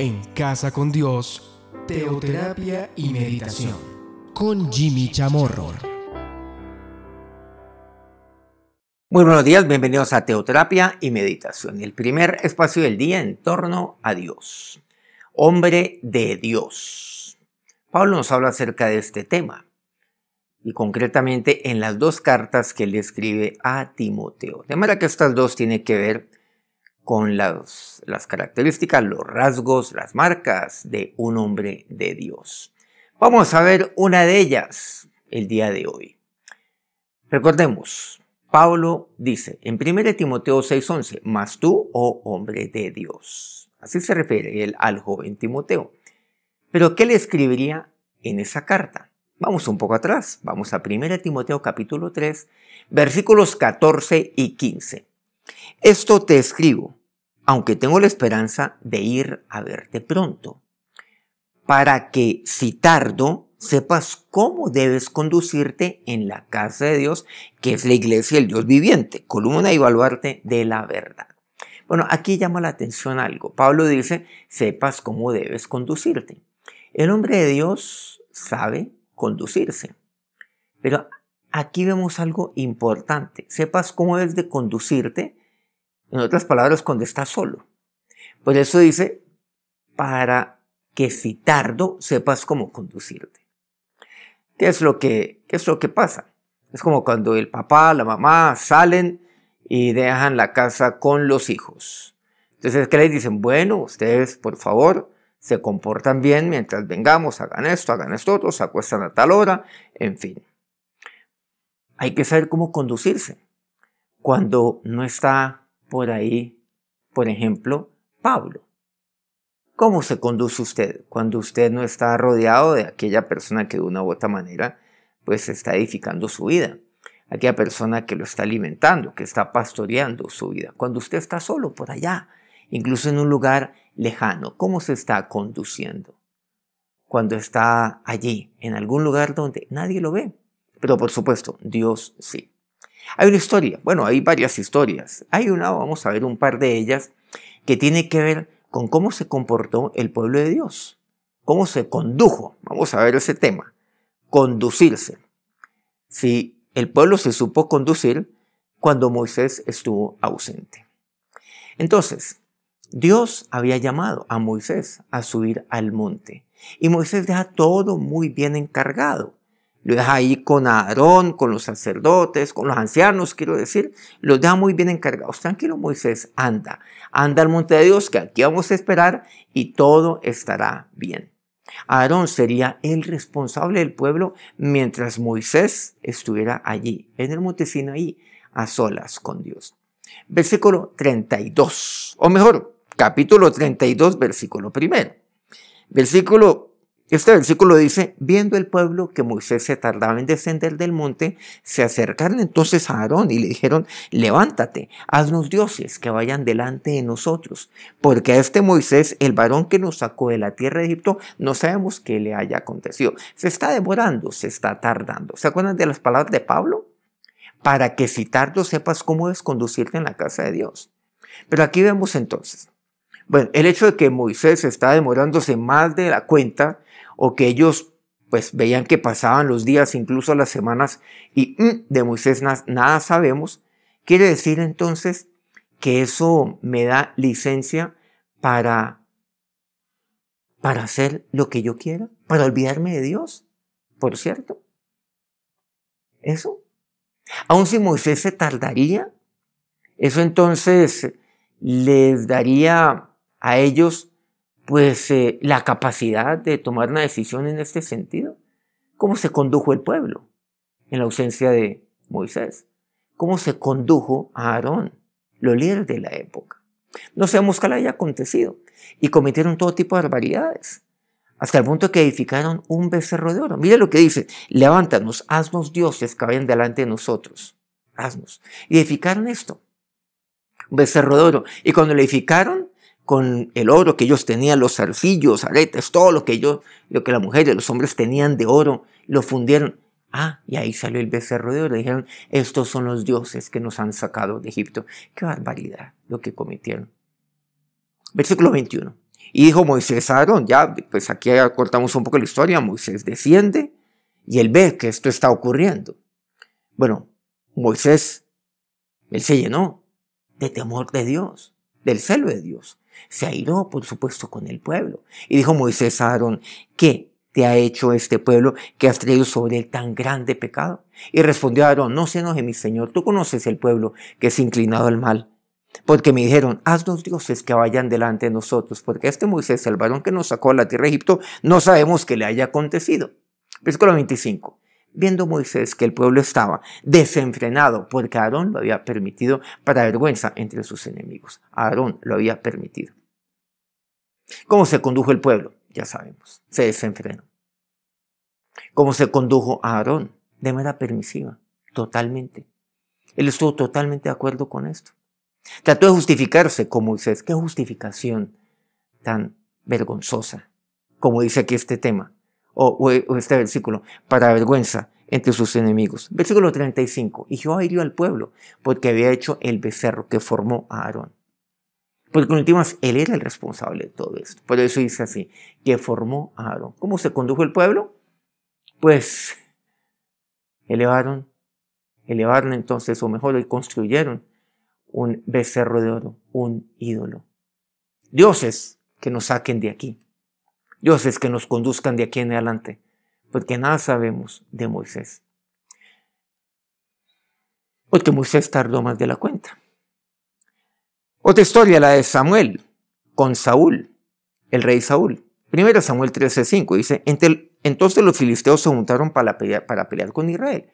en Casa con Dios, Teoterapia y Meditación, con Jimmy Chamorro. Muy buenos días, bienvenidos a Teoterapia y Meditación, el primer espacio del día en torno a Dios, hombre de Dios. Pablo nos habla acerca de este tema y concretamente en las dos cartas que le escribe a Timoteo. De manera que estas dos tienen que ver con las, las características, los rasgos, las marcas de un hombre de Dios. Vamos a ver una de ellas el día de hoy. Recordemos, Pablo dice en 1 Timoteo 6:11, mas tú, oh hombre de Dios. Así se refiere él al joven Timoteo. Pero ¿qué le escribiría en esa carta? Vamos un poco atrás, vamos a 1 Timoteo capítulo 3, versículos 14 y 15. Esto te escribo, aunque tengo la esperanza de ir a verte pronto, para que si tardo sepas cómo debes conducirte en la casa de Dios, que es la iglesia del Dios viviente, columna y baluarte de la verdad. Bueno, aquí llama la atención algo. Pablo dice, sepas cómo debes conducirte. El hombre de Dios sabe conducirse. Pero aquí vemos algo importante. Sepas cómo debes de conducirte en otras palabras, cuando está solo. Por eso dice, para que si tardo sepas cómo conducirte. ¿Qué es lo que, qué es lo que pasa? Es como cuando el papá, la mamá salen y dejan la casa con los hijos. Entonces, ¿qué les dicen? Bueno, ustedes, por favor, se comportan bien mientras vengamos, hagan esto, hagan esto otro, se acuestan a tal hora, en fin. Hay que saber cómo conducirse cuando no está por ahí, por ejemplo, Pablo. ¿Cómo se conduce usted cuando usted no está rodeado de aquella persona que de una u otra manera pues está edificando su vida? Aquella persona que lo está alimentando, que está pastoreando su vida. Cuando usted está solo por allá, incluso en un lugar lejano, ¿cómo se está conduciendo? Cuando está allí, en algún lugar donde nadie lo ve. Pero por supuesto, Dios sí. Hay una historia, bueno, hay varias historias. Hay una, vamos a ver un par de ellas, que tiene que ver con cómo se comportó el pueblo de Dios, cómo se condujo. Vamos a ver ese tema, conducirse. Si el pueblo se supo conducir cuando Moisés estuvo ausente. Entonces, Dios había llamado a Moisés a subir al monte y Moisés deja todo muy bien encargado. Lo deja ahí con Aarón, con los sacerdotes, con los ancianos, quiero decir. Los deja muy bien encargados. Tranquilo, Moisés, anda. Anda al monte de Dios, que aquí vamos a esperar y todo estará bien. Aarón sería el responsable del pueblo mientras Moisés estuviera allí, en el monte ahí, a solas con Dios. Versículo 32, o mejor, capítulo 32, versículo primero. Versículo este versículo dice, viendo el pueblo que Moisés se tardaba en descender del monte, se acercaron entonces a Aarón y le dijeron, levántate, haznos dioses que vayan delante de nosotros, porque a este Moisés, el varón que nos sacó de la tierra de Egipto, no sabemos qué le haya acontecido. Se está demorando, se está tardando. ¿Se acuerdan de las palabras de Pablo? Para que si tardo sepas cómo es conducirte en la casa de Dios. Pero aquí vemos entonces, bueno, el hecho de que Moisés se está demorándose más de la cuenta, o que ellos pues veían que pasaban los días, incluso las semanas, y mm, de Moisés nada sabemos, quiere decir entonces que eso me da licencia para, para hacer lo que yo quiera, para olvidarme de Dios, por cierto. Eso. Aun si Moisés se tardaría, eso entonces les daría a ellos pues eh, la capacidad de tomar una decisión en este sentido. ¿Cómo se condujo el pueblo en la ausencia de Moisés? ¿Cómo se condujo a Aarón, los líderes de la época? No sabemos qué le haya acontecido y cometieron todo tipo de barbaridades hasta el punto que edificaron un becerro de oro. Mira lo que dice, levántanos, haznos dioses que vayan delante de nosotros, haznos. Y edificaron esto, un becerro de oro. Y cuando lo edificaron, con el oro que ellos tenían, los zarcillos, aretes, todo lo que ellos, lo que las mujeres, los hombres tenían de oro, lo fundieron. Ah, y ahí salió el becerro de oro. Dijeron, estos son los dioses que nos han sacado de Egipto. Qué barbaridad lo que cometieron. Versículo 21. Y dijo Moisés a Aarón, ya, pues aquí cortamos un poco la historia, Moisés desciende y él ve que esto está ocurriendo. Bueno, Moisés, él se llenó de temor de Dios, del celo de Dios se airó, por supuesto, con el pueblo. Y dijo Moisés a Aarón, ¿qué te ha hecho este pueblo que has traído sobre él tan grande pecado? Y respondió Aarón, no se enoje mi señor, tú conoces el pueblo que es inclinado al mal. Porque me dijeron, haz dos dioses que vayan delante de nosotros, porque este Moisés, el varón que nos sacó a la tierra de Egipto, no sabemos qué le haya acontecido. Versículo 25 viendo Moisés que el pueblo estaba desenfrenado porque Aarón lo había permitido para vergüenza entre sus enemigos. Aarón lo había permitido. ¿Cómo se condujo el pueblo? Ya sabemos, se desenfrenó. ¿Cómo se condujo Aarón? De manera permisiva, totalmente. Él estuvo totalmente de acuerdo con esto. Trató de justificarse con Moisés. Qué justificación tan vergonzosa, como dice aquí este tema o, este versículo, para vergüenza entre sus enemigos. Versículo 35. Y Jehová hirió al pueblo porque había hecho el becerro que formó a Aarón. Porque en últimas, él era el responsable de todo esto. Por eso dice así, que formó a Aarón. ¿Cómo se condujo el pueblo? Pues elevaron, elevaron entonces, o mejor, construyeron un becerro de oro, un ídolo. Dioses que nos saquen de aquí. Dios es que nos conduzcan de aquí en adelante, porque nada sabemos de Moisés. Porque Moisés tardó más de la cuenta. Otra historia, la de Samuel, con Saúl, el rey Saúl. Primero Samuel 13:5 dice, entonces los filisteos se juntaron para pelear, con Israel.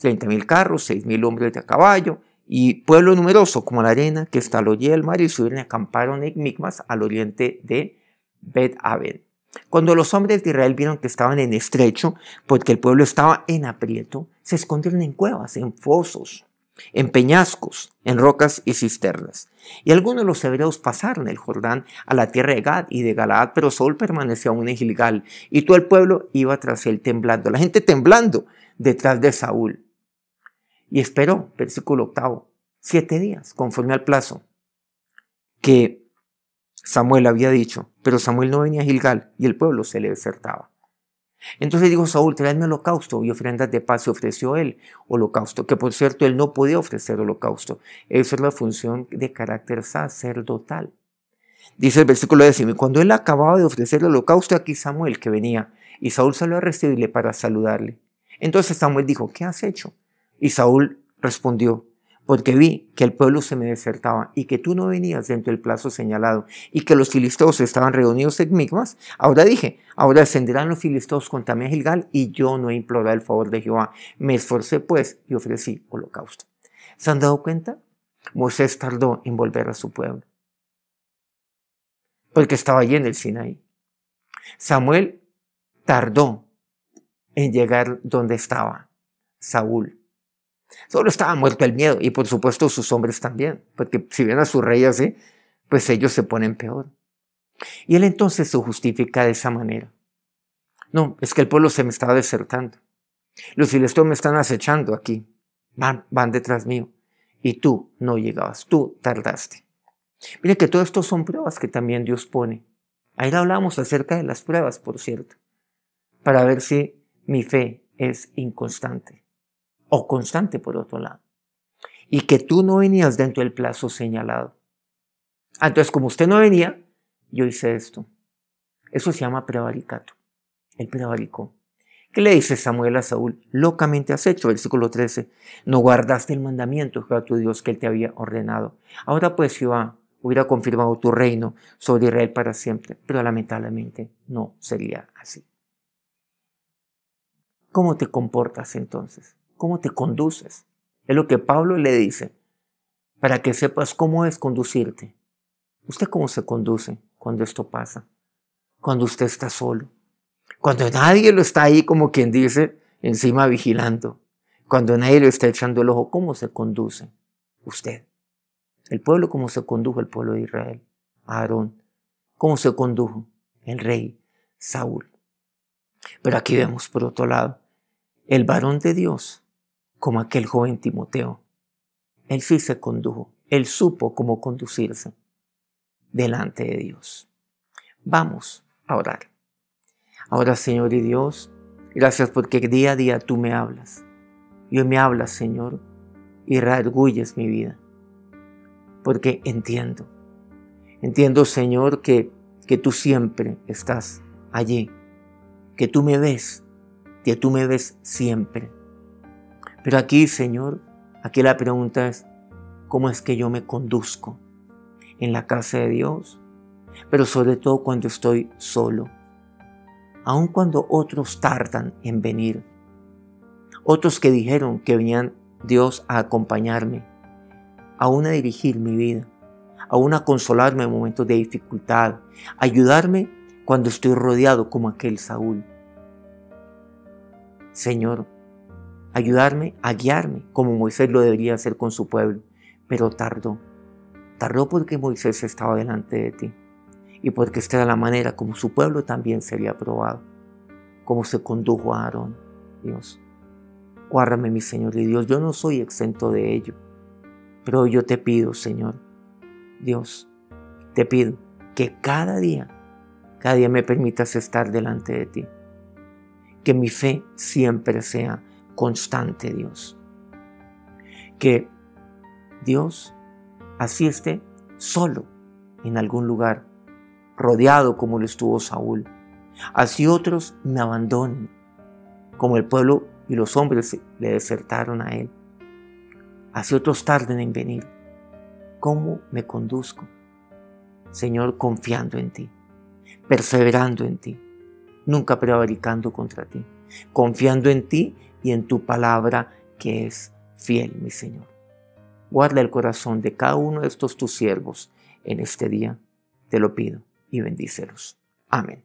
30.000 carros, 6.000 hombres de caballo y pueblo numeroso como la arena que está al oye del mar y subieron y acamparon en Migmas al oriente de Bet Aven. Cuando los hombres de Israel vieron que estaban en estrecho, porque el pueblo estaba en aprieto, se escondieron en cuevas, en fosos, en peñascos, en rocas y cisternas. Y algunos de los hebreos pasaron el Jordán a la tierra de Gad y de Galaad, pero Saúl permaneció aún en Gilgal, y todo el pueblo iba tras él temblando, la gente temblando detrás de Saúl. Y esperó, versículo octavo, siete días, conforme al plazo, que Samuel había dicho, pero Samuel no venía a Gilgal y el pueblo se le desertaba. Entonces dijo Saúl, tráeme holocausto y ofrendas de paz se ofreció él holocausto, que por cierto él no podía ofrecer holocausto. Esa es la función de carácter sacerdotal. Dice el versículo décimo, cuando él acababa de ofrecer el holocausto, aquí Samuel que venía, y Saúl salió a recibirle para saludarle. Entonces Samuel dijo, ¿qué has hecho? Y Saúl respondió, porque vi que el pueblo se me desertaba y que tú no venías dentro del plazo señalado y que los filisteos estaban reunidos en Migmas, ahora dije, ahora ascenderán los filisteos contra mí y yo no he implorado el favor de Jehová. Me esforcé pues y ofrecí holocausto. ¿Se han dado cuenta? Moisés tardó en volver a su pueblo porque estaba allí en el Sinaí. Samuel tardó en llegar donde estaba Saúl Solo estaba muerto el miedo y por supuesto sus hombres también, porque si ven a su rey así, pues ellos se ponen peor. Y él entonces se justifica de esa manera. No, es que el pueblo se me estaba desertando. Los filisteos me están acechando aquí. Van, van detrás mío. Y tú no llegabas, tú tardaste. Mire que todo esto son pruebas que también Dios pone. Ahí hablábamos acerca de las pruebas, por cierto, para ver si mi fe es inconstante o constante por otro lado, y que tú no venías dentro del plazo señalado. Ah, entonces, como usted no venía, yo hice esto. Eso se llama prevaricato. El prevaricó. ¿Qué le dice Samuel a Saúl? Locamente has hecho, versículo 13. No guardaste el mandamiento, Jehová tu Dios, que él te había ordenado. Ahora pues, Jehová, hubiera confirmado tu reino sobre Israel para siempre, pero lamentablemente no sería así. ¿Cómo te comportas entonces? cómo te conduces. Es lo que Pablo le dice, para que sepas cómo es conducirte. ¿Usted cómo se conduce cuando esto pasa? Cuando usted está solo. Cuando nadie lo está ahí como quien dice, encima vigilando. Cuando nadie lo está echando el ojo, ¿cómo se conduce usted? El pueblo, ¿cómo se condujo el pueblo de Israel? Aarón. ¿Cómo se condujo el rey Saúl? Pero aquí vemos, por otro lado, el varón de Dios como aquel joven Timoteo. Él sí se condujo, él supo cómo conducirse delante de Dios. Vamos a orar. Ahora, Señor y Dios, gracias porque día a día tú me hablas. Y hoy me hablas, Señor, y reargulles mi vida. Porque entiendo, entiendo, Señor, que, que tú siempre estás allí, que tú me ves, que tú me ves siempre pero aquí, Señor, aquí la pregunta es, ¿cómo es que yo me conduzco en la casa de Dios? Pero sobre todo cuando estoy solo, aun cuando otros tardan en venir, otros que dijeron que venían Dios a acompañarme, aún a dirigir mi vida, aún a consolarme en momentos de dificultad, ayudarme cuando estoy rodeado como aquel Saúl. Señor, ayudarme a guiarme, como Moisés lo debería hacer con su pueblo. Pero tardó. Tardó porque Moisés estaba delante de ti. Y porque esta era la manera como su pueblo también sería probado. Como se condujo a Aarón, Dios. Guárdame, mi Señor y Dios. Yo no soy exento de ello. Pero yo te pido, Señor, Dios, te pido que cada día, cada día me permitas estar delante de ti. Que mi fe siempre sea constante, Dios. Que Dios así esté solo en algún lugar, rodeado como lo estuvo Saúl. Así otros me abandonen, como el pueblo y los hombres le desertaron a él. Así otros tarden en venir. ¿Cómo me conduzco? Señor, confiando en ti, perseverando en ti, nunca prevaricando contra ti, confiando en ti y en tu palabra que es fiel, mi Señor. Guarda el corazón de cada uno de estos tus siervos en este día. Te lo pido y bendícelos. Amén.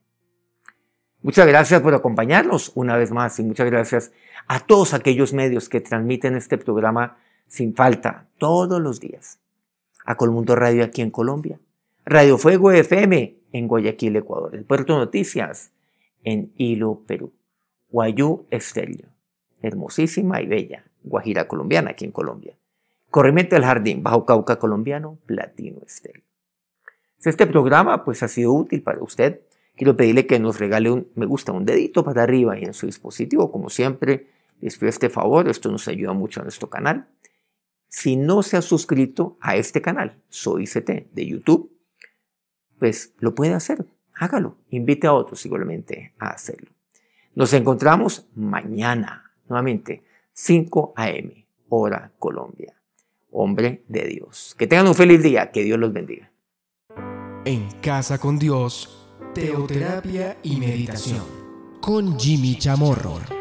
Muchas gracias por acompañarnos una vez más y muchas gracias a todos aquellos medios que transmiten este programa sin falta todos los días. A Colmundo Radio aquí en Colombia, Radio Fuego FM en Guayaquil, Ecuador, el Puerto Noticias en Hilo, Perú, Guayú Estelio hermosísima y bella, Guajira colombiana aquí en Colombia. Corrimiento del Jardín, Bajo Cauca colombiano, Platino Estéreo. Si este programa pues, ha sido útil para usted, quiero pedirle que nos regale un me gusta, un dedito para arriba y en su dispositivo, como siempre, les pido este favor, esto nos ayuda mucho a nuestro canal. Si no se ha suscrito a este canal, Soy CT, de YouTube, pues lo puede hacer, hágalo, invite a otros igualmente a hacerlo. Nos encontramos mañana Nuevamente, 5 a.m., hora Colombia. Hombre de Dios. Que tengan un feliz día, que Dios los bendiga. En Casa con Dios, Teoterapia y Meditación. Con Jimmy Chamorro.